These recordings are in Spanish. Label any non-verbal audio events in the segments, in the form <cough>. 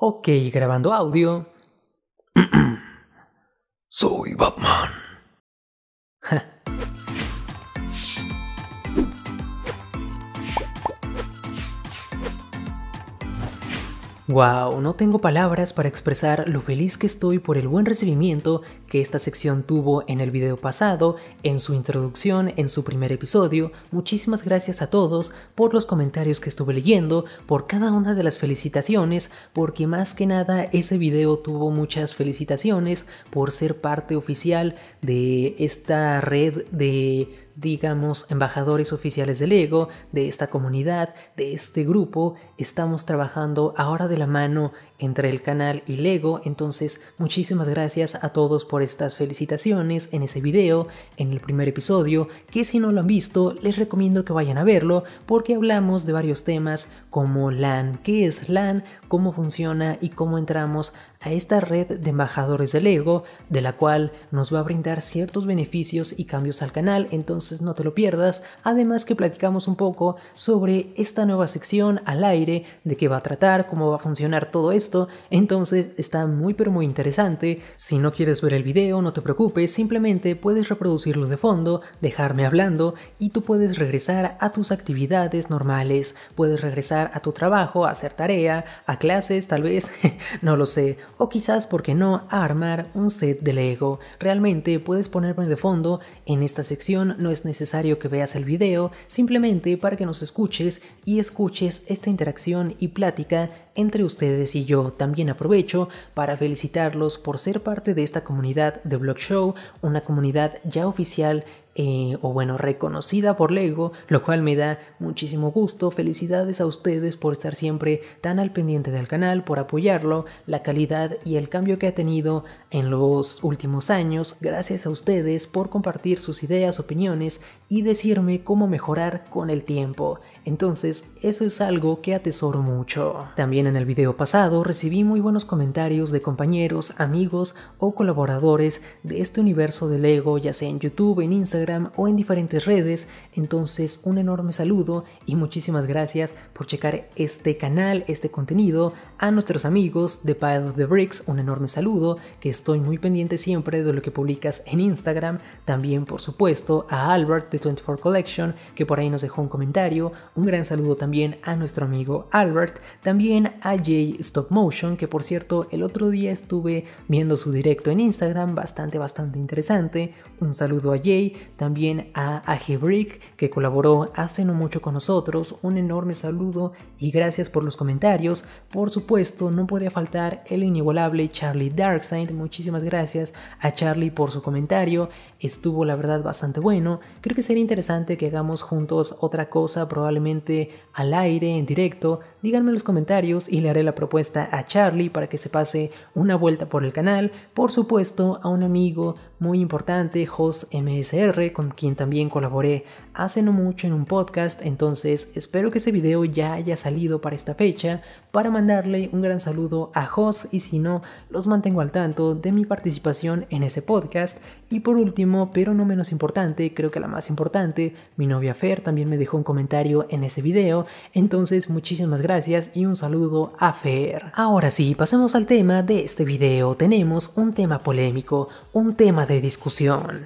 Ok, grabando audio. <clears throat> Soy Batman. Wow, no tengo palabras para expresar lo feliz que estoy por el buen recibimiento que esta sección tuvo en el video pasado, en su introducción, en su primer episodio. Muchísimas gracias a todos por los comentarios que estuve leyendo, por cada una de las felicitaciones, porque más que nada ese video tuvo muchas felicitaciones por ser parte oficial de esta red de digamos, embajadores oficiales del ego, de esta comunidad, de este grupo, estamos trabajando ahora de la mano entre el canal y Lego. Entonces, muchísimas gracias a todos por estas felicitaciones en ese video, en el primer episodio, que si no lo han visto, les recomiendo que vayan a verlo porque hablamos de varios temas como LAN, qué es LAN, cómo funciona y cómo entramos a esta red de embajadores de LEGO de la cual nos va a brindar ciertos beneficios y cambios al canal, entonces no te lo pierdas, además que platicamos un poco sobre esta nueva sección al aire, de qué va a tratar, cómo va a funcionar todo esto entonces está muy pero muy interesante. Si no quieres ver el video, no te preocupes, simplemente puedes reproducirlo de fondo, dejarme hablando y tú puedes regresar a tus actividades normales, puedes regresar a tu trabajo, a hacer tarea, a clases tal vez, <laughs> no lo sé, o quizás, porque no?, a armar un set de Lego. Realmente puedes ponerme de fondo, en esta sección no es necesario que veas el video, simplemente para que nos escuches y escuches esta interacción y plática entre ustedes y yo. También aprovecho para felicitarlos por ser parte de esta comunidad de Blog Show, una comunidad ya oficial eh, o bueno, reconocida por Lego, lo cual me da muchísimo gusto. Felicidades a ustedes por estar siempre tan al pendiente del canal, por apoyarlo, la calidad y el cambio que ha tenido en los últimos años. Gracias a ustedes por compartir sus ideas, opiniones y decirme cómo mejorar con el tiempo. Entonces, eso es algo que atesoro mucho. También en el video pasado recibí muy buenos comentarios de compañeros, amigos o colaboradores de este universo de Lego, ya sea en YouTube, en Instagram o en diferentes redes. Entonces, un enorme saludo y muchísimas gracias por checar este canal, este contenido. A nuestros amigos de Pile of the Bricks, un enorme saludo, que estoy muy pendiente siempre de lo que publicas en Instagram. También, por supuesto, a Albert de 24 Collection, que por ahí nos dejó un comentario un gran saludo también a nuestro amigo Albert, también a Jay Stop Motion, que por cierto el otro día estuve viendo su directo en Instagram, bastante, bastante interesante. Un saludo a Jay, también a Ajebrick, que colaboró hace no mucho con nosotros. Un enorme saludo y gracias por los comentarios. Por supuesto, no podía faltar el inigualable Charlie Darkseid. Muchísimas gracias a Charlie por su comentario. Estuvo la verdad bastante bueno. Creo que sería interesante que hagamos juntos otra cosa, probablemente al aire, en directo, Díganme en los comentarios y le haré la propuesta a Charlie para que se pase una vuelta por el canal. Por supuesto, a un amigo muy importante, Jos MSR, con quien también colaboré hace no mucho en un podcast. Entonces, espero que ese video ya haya salido para esta fecha para mandarle un gran saludo a Jos y si no, los mantengo al tanto de mi participación en ese podcast. Y por último, pero no menos importante, creo que la más importante, mi novia Fer también me dejó un comentario en ese video. Entonces, muchísimas gracias gracias y un saludo a Fer. Ahora sí, pasemos al tema de este video. Tenemos un tema polémico, un tema de discusión.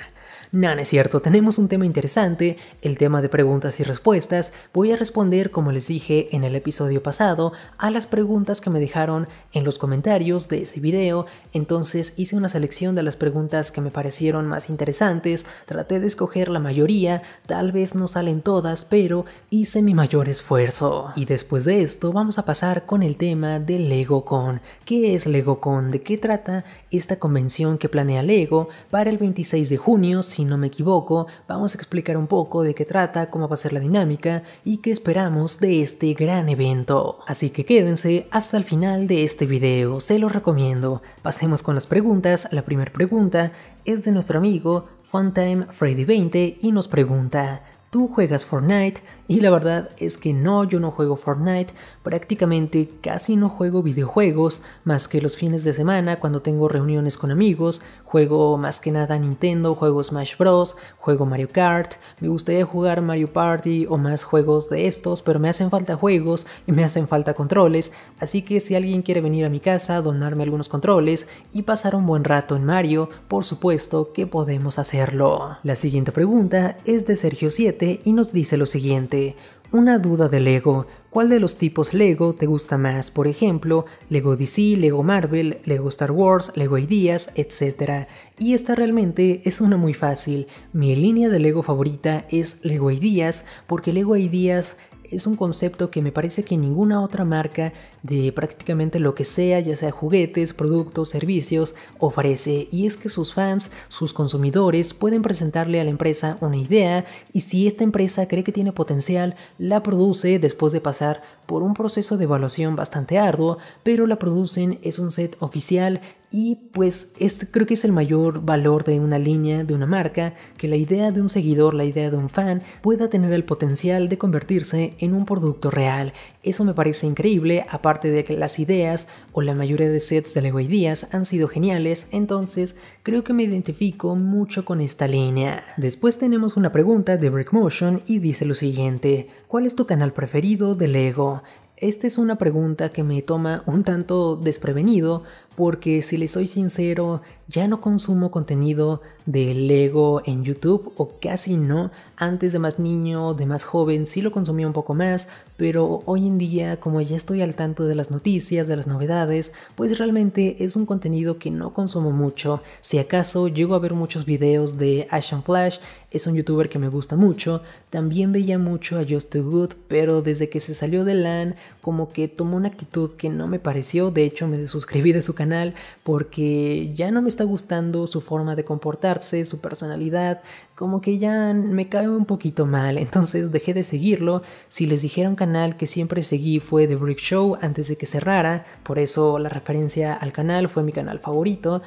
Nan es cierto, tenemos un tema interesante, el tema de preguntas y respuestas. Voy a responder, como les dije en el episodio pasado, a las preguntas que me dejaron en los comentarios de ese video. Entonces hice una selección de las preguntas que me parecieron más interesantes, traté de escoger la mayoría, tal vez no salen todas, pero hice mi mayor esfuerzo. Y después de esto vamos a pasar con el tema de LegoCon. ¿Qué es LegoCon? ¿De qué trata esta convención que planea Lego para el 26 de junio? si no me equivoco, vamos a explicar un poco de qué trata, cómo va a ser la dinámica y qué esperamos de este gran evento. Así que quédense hasta el final de este video, se los recomiendo. Pasemos con las preguntas. La primera pregunta es de nuestro amigo Funtime Freddy 20 y nos pregunta Tú juegas Fortnite y la verdad es que no, yo no juego Fortnite, prácticamente casi no juego videojuegos más que los fines de semana cuando tengo reuniones con amigos, juego más que nada Nintendo, juego Smash Bros, juego Mario Kart, me gustaría jugar Mario Party o más juegos de estos, pero me hacen falta juegos y me hacen falta controles, así que si alguien quiere venir a mi casa, donarme algunos controles y pasar un buen rato en Mario, por supuesto que podemos hacerlo. La siguiente pregunta es de Sergio 7 y nos dice lo siguiente. Una duda de Lego. ¿Cuál de los tipos Lego te gusta más? Por ejemplo, Lego DC, Lego Marvel, Lego Star Wars, Lego Ideas, etc. Y esta realmente es una muy fácil. Mi línea de Lego favorita es Lego Ideas porque Lego Ideas es un concepto que me parece que ninguna otra marca de prácticamente lo que sea, ya sea juguetes, productos, servicios, ofrece y es que sus fans, sus consumidores pueden presentarle a la empresa una idea y si esta empresa cree que tiene potencial, la produce después de pasar por un proceso de evaluación bastante arduo, pero la producen, es un set oficial y pues creo que es el mayor valor de una línea, de una marca, que la idea de un seguidor, la idea de un fan pueda tener el potencial de convertirse en un producto real. Eso me parece increíble, aparte aparte de que las ideas o la mayoría de sets de Lego Ideas han sido geniales, entonces creo que me identifico mucho con esta línea. Después tenemos una pregunta de motion y dice lo siguiente, ¿cuál es tu canal preferido de Lego? Esta es una pregunta que me toma un tanto desprevenido porque si le soy sincero, ya no consumo contenido de Lego en YouTube o casi no. Antes de más niño, de más joven, sí lo consumía un poco más, pero hoy en día, como ya estoy al tanto de las noticias, de las novedades, pues realmente es un contenido que no consumo mucho. Si acaso llego a ver muchos videos de and Flash, es un youtuber que me gusta mucho. También veía mucho a Just to Good, pero desde que se salió de LAN, como que tomó una actitud que no me pareció. De hecho, me desuscribí de su canal porque ya no me está gustando su forma de comportarse, su personalidad, como que ya me cae un poquito mal, entonces dejé de seguirlo. Si les dijera un canal que siempre seguí fue The Brick Show antes de que cerrara, por eso la referencia al canal fue mi canal favorito.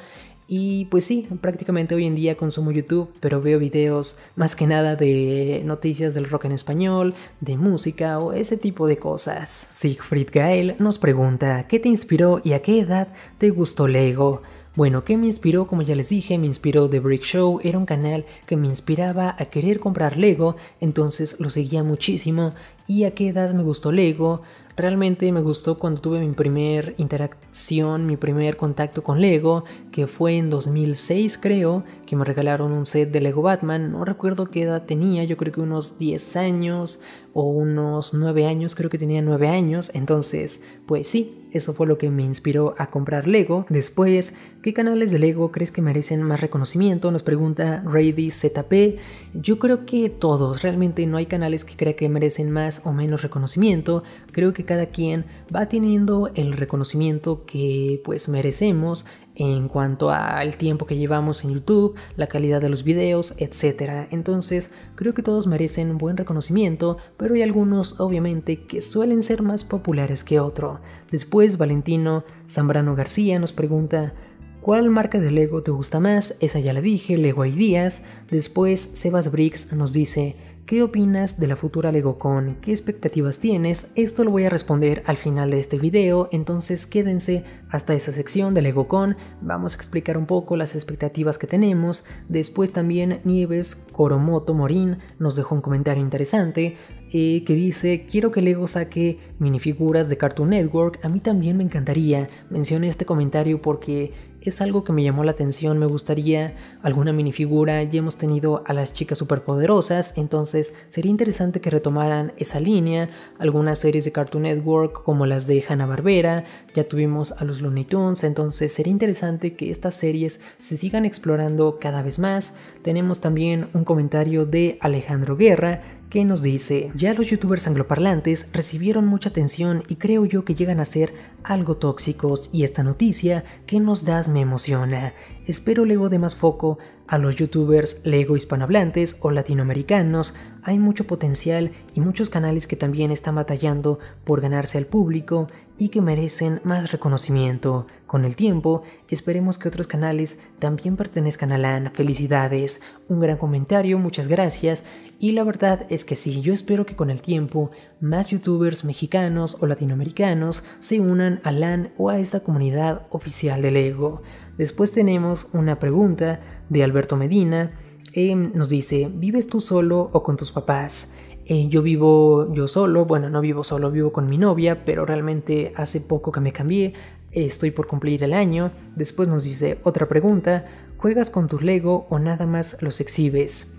Y pues sí, prácticamente hoy en día consumo YouTube, pero veo videos más que nada de noticias del rock en español, de música o ese tipo de cosas. Siegfried Gael nos pregunta, ¿qué te inspiró y a qué edad te gustó Lego? Bueno, ¿qué me inspiró? Como ya les dije, me inspiró The Brick Show, era un canal que me inspiraba a querer comprar Lego, entonces lo seguía muchísimo. ¿Y a qué edad me gustó Lego? Realmente me gustó cuando tuve mi primer interacción, mi primer contacto con Lego, que fue en 2006 creo, que me regalaron un set de Lego Batman, no recuerdo qué edad tenía, yo creo que unos 10 años, o unos nueve años, creo que tenía nueve años, entonces pues sí, eso fue lo que me inspiró a comprar Lego. Después, ¿qué canales de Lego crees que merecen más reconocimiento? Nos pregunta Rady ZP. Yo creo que todos, realmente no hay canales que crea que merecen más o menos reconocimiento. Creo que cada quien va teniendo el reconocimiento que pues merecemos en cuanto al tiempo que llevamos en YouTube, la calidad de los videos, etc. Entonces, creo que todos merecen buen reconocimiento, pero hay algunos obviamente que suelen ser más populares que otro. Después, Valentino Zambrano García nos pregunta, ¿Cuál marca de Lego te gusta más? Esa ya la dije, Lego Días. Después, Sebas Briggs nos dice, ¿Qué opinas de la futura LegoCon? ¿Qué expectativas tienes? Esto lo voy a responder al final de este video, entonces quédense hasta esa sección de LegoCon. Vamos a explicar un poco las expectativas que tenemos. Después también Nieves Coromoto Morín nos dejó un comentario interesante eh, que dice, quiero que Lego saque minifiguras de Cartoon Network, a mí también me encantaría. Mencioné este comentario porque es algo que me llamó la atención, me gustaría alguna minifigura, ya hemos tenido a las chicas superpoderosas, entonces sería interesante que retomaran esa línea, algunas series de Cartoon Network como las de Hanna-Barbera, ya tuvimos a los Looney Tunes, entonces sería interesante que estas series se sigan explorando cada vez más. Tenemos también un comentario de Alejandro Guerra que nos dice, ya los youtubers angloparlantes recibieron mucha atención y creo yo que llegan a ser algo tóxicos y esta noticia que nos das me emociona espero LEGO dé más foco a los youtubers lego hispanohablantes o latinoamericanos, hay mucho potencial y muchos canales que también están batallando por ganarse al público y que merecen más reconocimiento. Con el tiempo, esperemos que otros canales también pertenezcan a LAN. Felicidades, un gran comentario, muchas gracias. Y la verdad es que sí, yo espero que con el tiempo más youtubers mexicanos o latinoamericanos se unan a LAN o a esta comunidad oficial de Lego. Después tenemos una pregunta de Alberto Medina. Em, nos dice, ¿vives tú solo o con tus papás? Eh, yo vivo yo solo, bueno, no vivo solo, vivo con mi novia, pero realmente hace poco que me cambié, eh, estoy por cumplir el año. Después nos dice otra pregunta, ¿juegas con tus Lego o nada más los exhibes?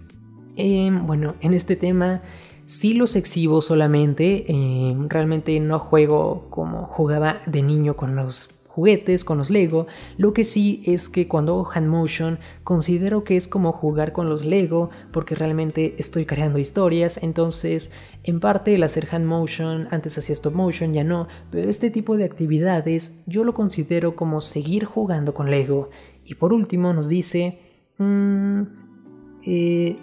Em, bueno, en este tema sí los exhibo solamente, em, realmente no juego como jugaba de niño con los juguetes, con los Lego. Lo que sí es que cuando hago hand motion considero que es como jugar con los Lego porque realmente estoy creando historias. Entonces, en parte el hacer hand motion, antes hacía stop motion, ya no, pero este tipo de actividades yo lo considero como seguir jugando con Lego. Y por último nos dice... Mm, eh,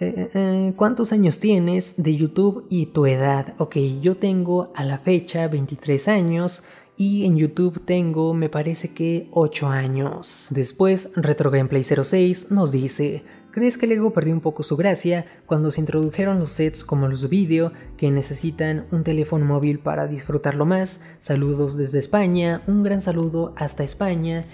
eh, eh, ¿cuántos años tienes de YouTube y tu edad? Ok, yo tengo a la fecha 23 años, y en YouTube tengo, me parece que 8 años. Después, retrogameplay 06 nos dice, ¿crees que Lego perdió un poco su gracia cuando se introdujeron los sets como los vídeo que necesitan un teléfono móvil para disfrutarlo más? Saludos desde España, un gran saludo hasta España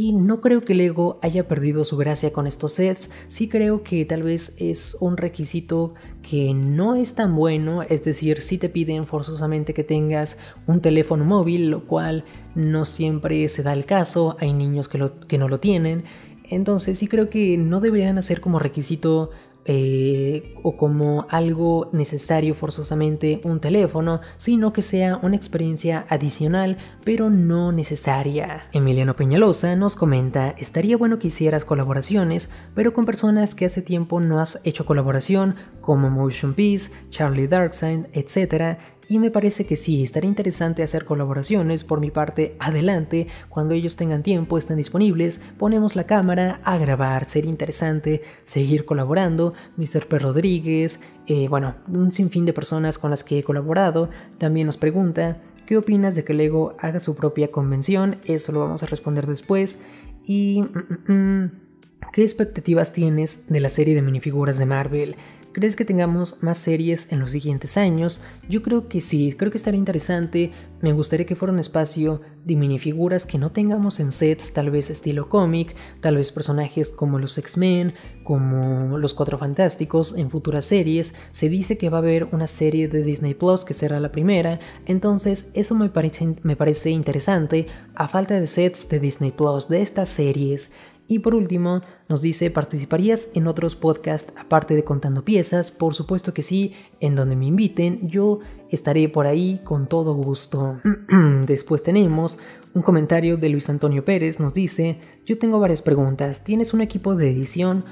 y no creo que Lego haya perdido su gracia con estos sets, sí creo que tal vez es un requisito que no es tan bueno, es decir, si te piden forzosamente que tengas un teléfono móvil, lo cual no siempre se da el caso, hay niños que, lo, que no lo tienen, entonces sí creo que no deberían hacer como requisito eh, o como algo necesario forzosamente un teléfono, sino que sea una experiencia adicional pero no necesaria. Emiliano Peñalosa nos comenta, estaría bueno que hicieras colaboraciones, pero con personas que hace tiempo no has hecho colaboración, como Motion Peace, Charlie Darkseid, etc y me parece que sí, estaría interesante hacer colaboraciones por mi parte adelante, cuando ellos tengan tiempo, estén disponibles, ponemos la cámara a grabar, sería interesante seguir colaborando, Mr. P. Rodríguez, eh, bueno, un sinfín de personas con las que he colaborado, también nos pregunta, ¿qué opinas de que Lego haga su propia convención? Eso lo vamos a responder después y... Mm, mm, mm, ¿Qué expectativas tienes de la serie de minifiguras de Marvel? ¿Crees que tengamos más series en los siguientes años? Yo creo que sí, creo que estaría interesante. Me gustaría que fuera un espacio de minifiguras que no tengamos en sets, tal vez estilo cómic, tal vez personajes como los X-Men, como los Cuatro Fantásticos en futuras series. Se dice que va a haber una serie de Disney Plus que será la primera, entonces eso me parece, me parece interesante a falta de sets de Disney Plus de estas series. Y por último, nos dice, ¿participarías en otros podcasts aparte de contando piezas? Por supuesto que sí, en donde me inviten, yo estaré por ahí con todo gusto. <clears throat> Después tenemos un comentario de Luis Antonio Pérez, nos dice, yo tengo varias preguntas, ¿tienes un equipo de edición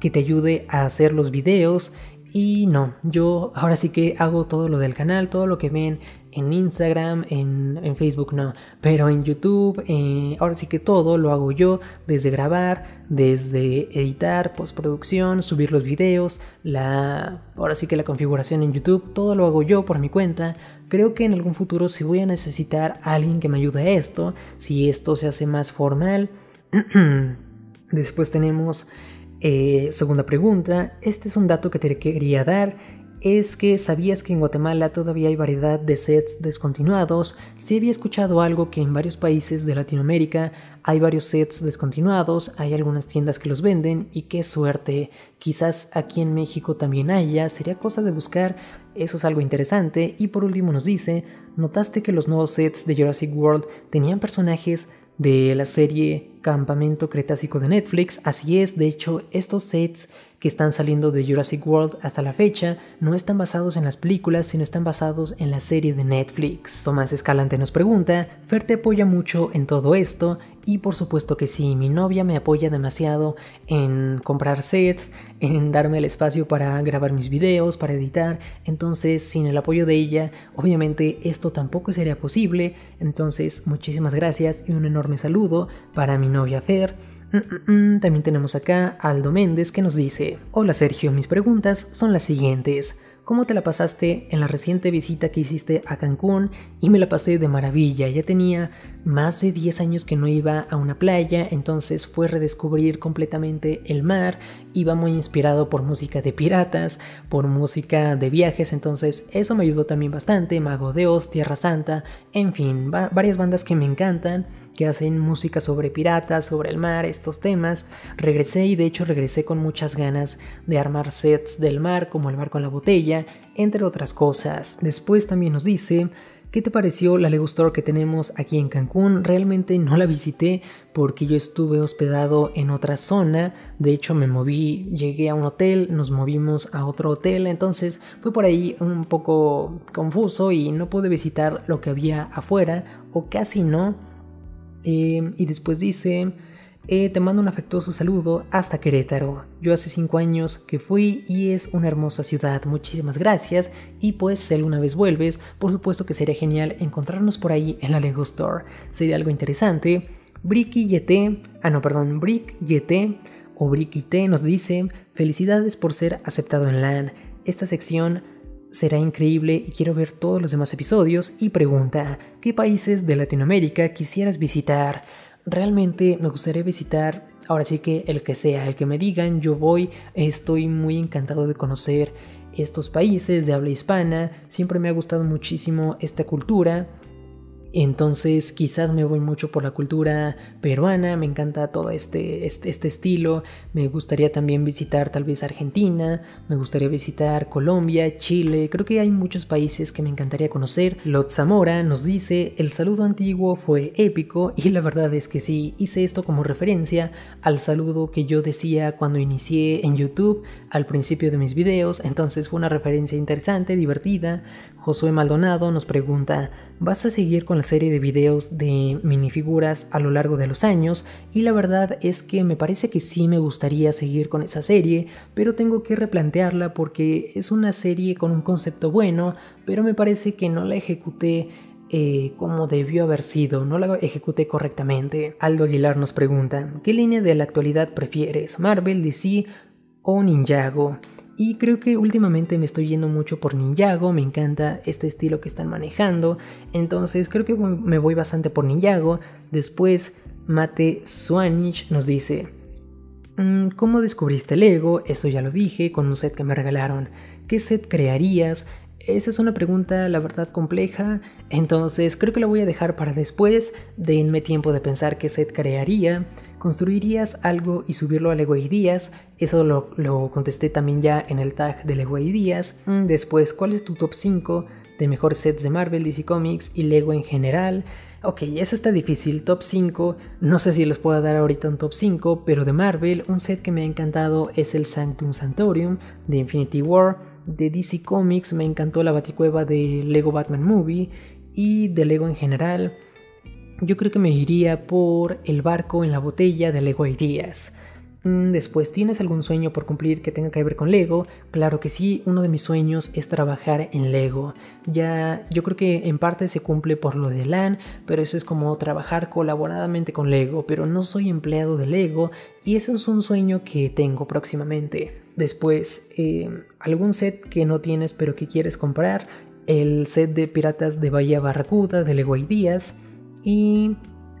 que te ayude a hacer los videos? Y no, yo ahora sí que hago todo lo del canal, todo lo que ven en Instagram, en, Facebook no, pero en YouTube, eh, ahora sí que todo lo hago yo, desde grabar, desde editar, postproducción, subir los videos, la, ahora sí que la configuración en YouTube, todo lo hago yo por mi cuenta. Creo que en algún futuro si voy a necesitar a alguien que me ayude a esto, si esto se hace más formal. <clears throat> Después tenemos eh, segunda pregunta, este es un dato que te quería dar, es que sabías que en Guatemala todavía hay variedad de sets descontinuados, si había escuchado algo que en varios países de Latinoamérica hay varios sets descontinuados, hay algunas tiendas que los venden y qué suerte, quizás aquí en México también haya, sería cosa de buscar, eso es algo interesante y por último nos dice, ¿notaste que los nuevos sets de Jurassic World tenían personajes de la serie Campamento Cretácico de Netflix. Así es, de hecho, estos sets que están saliendo de Jurassic World hasta la fecha no están basados en las películas, sino están basados en la serie de Netflix. Tomás Escalante nos pregunta, Fer te apoya mucho en todo esto y por supuesto que sí, mi novia me apoya demasiado en comprar sets, en darme el espacio para grabar mis videos, para editar, entonces sin el apoyo de ella, obviamente esto tampoco sería posible, entonces muchísimas gracias y un enorme saludo para mi novia Fer. Mm, mm, mm. También tenemos acá Aldo Méndez que nos dice, hola Sergio, mis preguntas son las siguientes. ¿Cómo te la pasaste en la reciente visita que hiciste a Cancún? Y me la pasé de maravilla, ya tenía más de 10 años que no iba a una playa, entonces fue redescubrir completamente el mar, iba muy inspirado por música de piratas, por música de viajes, entonces eso me ayudó también bastante, Mago de Tierra Santa, en fin, varias bandas que me encantan que hacen música sobre piratas, sobre el mar, estos temas. Regresé y de hecho regresé con muchas ganas de armar sets del mar, como el barco en la botella, entre otras cosas. Después también nos dice ¿Qué te pareció la Lego Store que tenemos aquí en Cancún? Realmente no la visité porque yo estuve hospedado en otra zona. De hecho, me moví, llegué a un hotel, nos movimos a otro hotel. Entonces fue por ahí un poco confuso y no pude visitar lo que había afuera o casi no. Em, y después dice, eh, te mando un afectuoso saludo hasta Querétaro. Yo hace 5 años que fui y es una hermosa ciudad. Muchísimas gracias. Y pues si alguna vez vuelves, por supuesto que sería genial encontrarnos por ahí en la Lego Store. Sería algo interesante. Bricky YT, ah no, perdón, Brick YT o Brick YT nos dice, felicidades por ser aceptado en LAN. Esta sección Será increíble y quiero ver todos los demás episodios y pregunta, ¿qué países de Latinoamérica quisieras visitar? Realmente me gustaría visitar, ahora sí que el que sea, el que me digan, yo voy, estoy muy encantado de conocer estos países de habla hispana, siempre me ha gustado muchísimo esta cultura entonces quizás me voy mucho por la cultura peruana, me encanta todo este, este, este, estilo, me gustaría también visitar tal vez Argentina, me gustaría visitar Colombia, Chile, creo que hay muchos países que me encantaría conocer. Lot Zamora nos dice, el saludo antiguo fue épico <laughs> y la verdad es que sí, hice esto como referencia al saludo que yo decía cuando inicié en YouTube al principio de mis videos, entonces fue una referencia interesante, divertida. Josué Maldonado nos pregunta, ¿vas a seguir con la serie de videos de minifiguras a lo largo de los años y la verdad es que me parece que sí me gustaría seguir con esa serie, pero tengo que replantearla porque es una serie con un concepto bueno, pero me parece que no la ejecuté eh, como debió haber sido, no la ejecuté correctamente. Aldo Aguilar nos pregunta, ¿qué línea de la actualidad prefieres, Marvel, DC o Ninjago? Y creo que últimamente me estoy yendo mucho por Ninjago, me encanta este estilo que están manejando. Entonces creo que me voy bastante por Ninjago. Después Mate Swanich nos dice, mm, ¿cómo descubriste el ego? Eso ya lo dije con un set que me regalaron. ¿Qué set crearías? Esa es una pregunta, la verdad, compleja. Entonces creo que la voy a dejar para después. Denme tiempo de pensar qué set crearía. ¿Construirías algo y subirlo a Lego Ideas? Eso lo, contesté también ya en el tag de Lego Ideas. Mm. Después, ¿cuál es tu top 5 de mejores sets de Marvel, DC Comics y Lego en general? Ok, eso está difícil, top 5, no sé si les puedo dar ahorita un top 5, pero de Marvel, un set que me ha encantado es el Sanctum Santorium de Infinity War, de DC Comics me encantó la Baticueva de Lego Batman Movie y de Lego en general. Yo creo que me iría por El barco en la botella de Lego Ideas. Mm, después, ¿tienes algún sueño por cumplir que tenga que ver con Lego? Claro que sí, uno de mis sueños es trabajar en Lego. Ya, yo creo que en parte se cumple por lo de LAN, pero eso es como trabajar colaboradamente con Lego, pero no soy empleado de Lego y eso es un sueño que tengo próximamente. Después, em, algún set que no tienes pero que quieres comprar, el set de Piratas de Bahía Barracuda de Lego Ideas y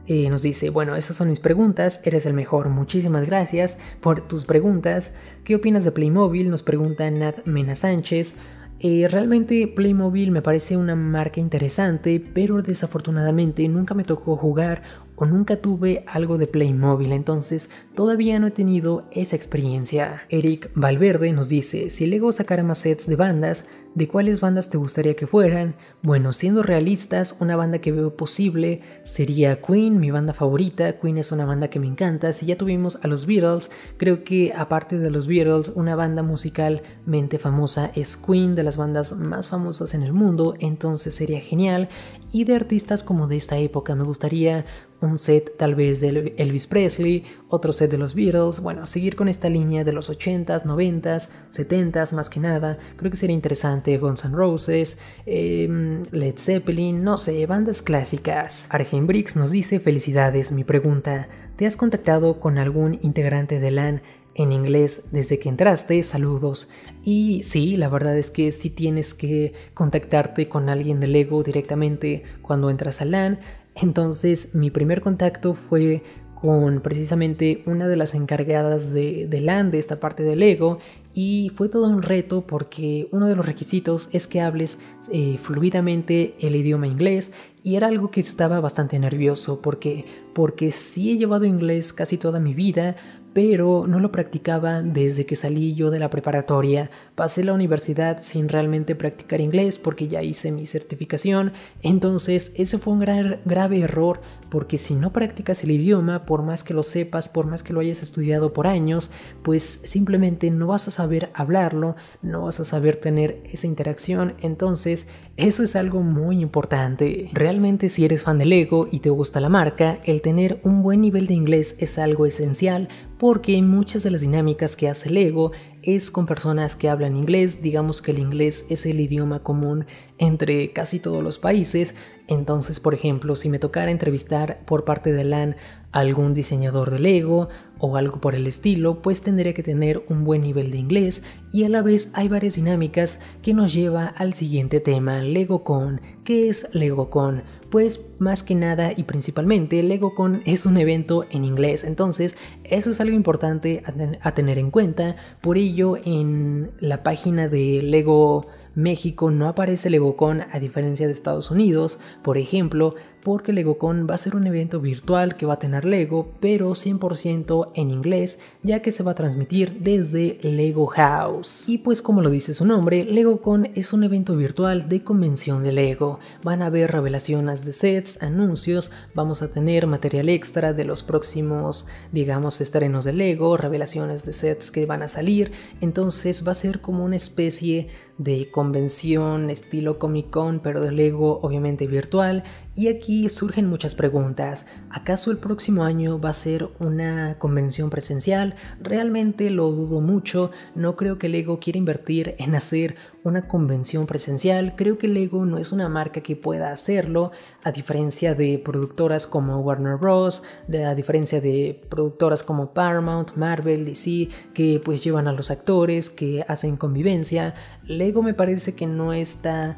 eh, nos dice, bueno, esas son mis preguntas, eres el mejor, muchísimas gracias por tus preguntas. ¿Qué opinas de Playmobil? Nos pregunta Nat Mena Sánchez. Eh, realmente Playmobil me parece una marca interesante, pero desafortunadamente nunca me tocó jugar o nunca tuve algo de Playmobil, entonces todavía no he tenido esa experiencia. Eric Valverde nos dice, si Lego sacara más sets de bandas, de cuáles bandas te gustaría que fueran. Bueno, siendo realistas, una banda que veo posible sería Queen, mi banda favorita. Queen es una banda que me encanta. Si ya tuvimos a los Beatles, creo que aparte de los Beatles, una banda musicalmente famosa es Queen, de las bandas más famosas en el mundo, entonces sería genial. Y de artistas como de esta época, me gustaría un set tal vez de Elvis Presley, otro set de los Beatles, bueno, seguir con esta línea de los 80s, 90s, 70s más que nada, creo que sería interesante interesante, Guns N' Roses, em, Led Zeppelin, no sé, bandas clásicas. Argen Briggs nos dice, felicidades, mi pregunta, ¿te has contactado con algún integrante de LAN en inglés desde que entraste, saludos. Y sí, la verdad es que sí tienes que contactarte con alguien de Lego directamente cuando entras a LAN. Entonces mi primer contacto fue con precisamente una de las encargadas de, de de esta parte del ego, y fue todo un reto porque uno de los requisitos es que hables eh, fluidamente el idioma inglés y era algo que estaba bastante nervioso porque porque sí he llevado inglés casi toda mi vida, pero no lo practicaba desde que salí yo de la preparatoria. Pasé la universidad sin realmente practicar inglés porque ya hice mi certificación, entonces eso fue un gran, grave error porque si no practicas el idioma, por más que lo sepas, por más que lo hayas estudiado por años, pues simplemente no vas a saber hablarlo, no vas a saber tener esa interacción, entonces eso es algo muy importante. Realmente si eres fan del ego y te gusta la marca, el tener un buen nivel de inglés es algo esencial porque muchas de las dinámicas que hace Lego es con personas que hablan inglés, digamos que el inglés es el idioma común entre casi todos los países, entonces por ejemplo si me tocara entrevistar por parte de LAN algún diseñador de Lego o algo por el estilo, pues tendría que tener un buen nivel de inglés y a la vez hay varias dinámicas que nos lleva al siguiente tema, LegoCon. ¿Qué es LegoCon? pues más que nada y principalmente LegoCon es un evento en inglés, entonces eso es algo importante a, tener en cuenta, por ello en la página de Lego... México no aparece LegoCon a diferencia de Estados Unidos, por ejemplo, porque LegoCon va a ser un evento virtual que va a tener Lego, pero 100% en inglés, ya que se va a transmitir desde Lego House. Y pues como lo dice su nombre, LegoCon es un evento virtual de convención de Lego. Van a haber revelaciones de sets, anuncios, vamos a tener material extra de los próximos, digamos, estrenos de Lego, revelaciones de sets que van a salir, entonces va a ser como una especie de convención estilo Comic Con, pero de Lego obviamente virtual y aquí surgen muchas preguntas. ¿Acaso el próximo año va a ser una convención presencial? Realmente lo dudo mucho. No creo que Lego quiera invertir en hacer una convención presencial. Creo que Lego no es una marca que pueda hacerlo, a diferencia de productoras como Warner Bros., a diferencia de productoras como Paramount, Marvel, DC, que pues llevan a los actores, que hacen convivencia. Lego me parece que no está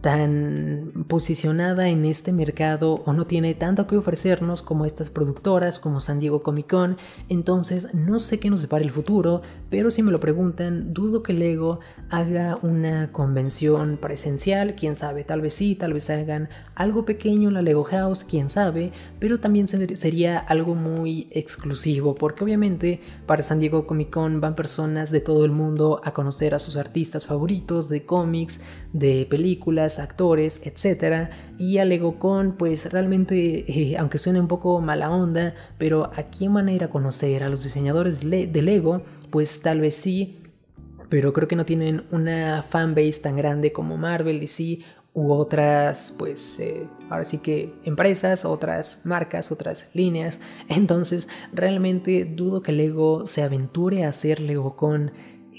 tan posicionada en este mercado o no tiene tanto que ofrecernos como estas productoras como San Diego Comic Con, entonces no sé qué nos depara el futuro, pero si me lo preguntan, dudo que Lego haga una convención presencial, quién sabe, tal vez sí, tal vez hagan algo pequeño en la Lego House, quién sabe, pero también sería algo muy exclusivo, porque obviamente para San Diego Comic Con van personas de todo el mundo a conocer a sus artistas favoritos de cómics, de películas, actores, etcétera Y Lego con, pues realmente, eh, aunque suene un poco mala onda, pero ¿a quién van a ir a conocer? ¿A los diseñadores de Lego? Pues tal vez sí, pero creo que no tienen una fanbase tan grande como Marvel, y sí u otras, pues, eh, ahora sí que empresas, otras marcas, otras líneas. <laughs> Entonces, realmente dudo que Lego se aventure a hacer Lego con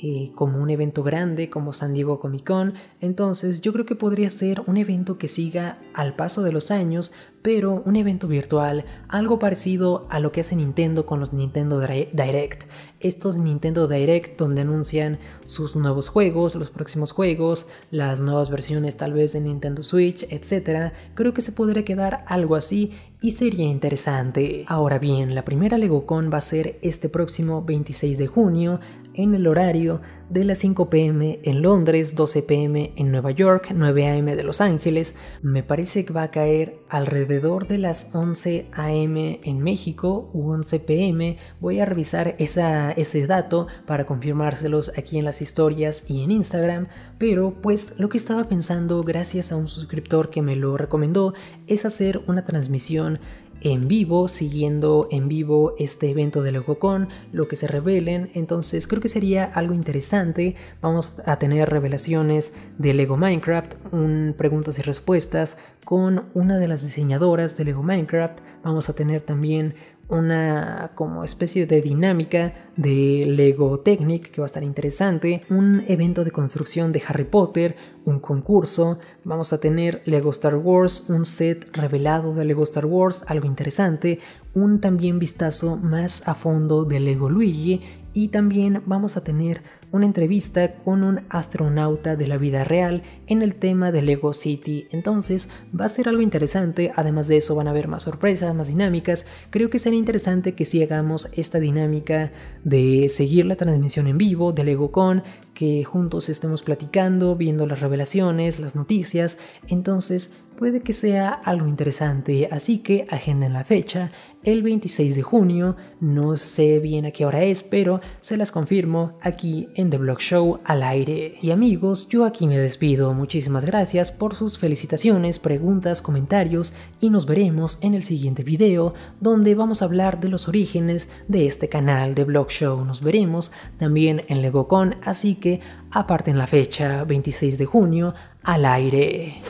eh, como un evento grande como San Diego Comic Con, entonces yo creo que podría ser un evento que siga al paso de los años, pero un evento virtual, algo parecido a lo que hace Nintendo con los Nintendo Direct. Estos Nintendo Direct donde anuncian sus nuevos juegos, los próximos juegos, las nuevas versiones tal vez de Nintendo Switch, etc. Creo que se podría quedar algo así y sería interesante. Ahora bien, la primera LegoCon va a ser este próximo 26 de junio en el horario de las 5 pm en Londres, 12 pm en Nueva York, 9 am de Los Ángeles. Me parece que va a caer alrededor de las 11 am en México u 11 pm. Voy a revisar ese dato para confirmárselos aquí en las historias y en Instagram. Pero pues lo que estaba pensando gracias a un suscriptor que me lo recomendó es hacer una transmisión en vivo, siguiendo en vivo este evento de LegoCon, lo que se revelen. Entonces creo que sería algo interesante. Vamos a tener revelaciones de Lego Minecraft, un preguntas y respuestas con una de las diseñadoras de Lego Minecraft. Vamos a tener también una como especie de dinámica de Lego Technic que va a estar interesante, un evento de construcción de Harry Potter, un concurso, vamos a tener Lego Star Wars, un set revelado de Lego Star Wars, algo interesante, un también vistazo más a fondo de Lego Luigi y también vamos a tener una entrevista con un astronauta de la vida real en el tema de Lego City. Entonces va a ser algo interesante, además de eso van a haber más sorpresas, más dinámicas. Creo que será interesante que si hagamos esta dinámica de seguir la transmisión en vivo de LegoCon, que juntos estemos platicando, viendo las revelaciones, las noticias. Entonces puede que sea algo interesante, así que agenden la fecha, el 26 de junio, no sé bien a qué hora es, pero se las confirmo aquí en The Blog Show al aire. Y amigos, yo aquí me despido, muchísimas gracias por sus felicitaciones, preguntas, comentarios y nos veremos en el siguiente video donde vamos a hablar de los orígenes de este canal de Blog Show, nos veremos también en LegoCon, así que aparten la fecha 26 de junio al aire.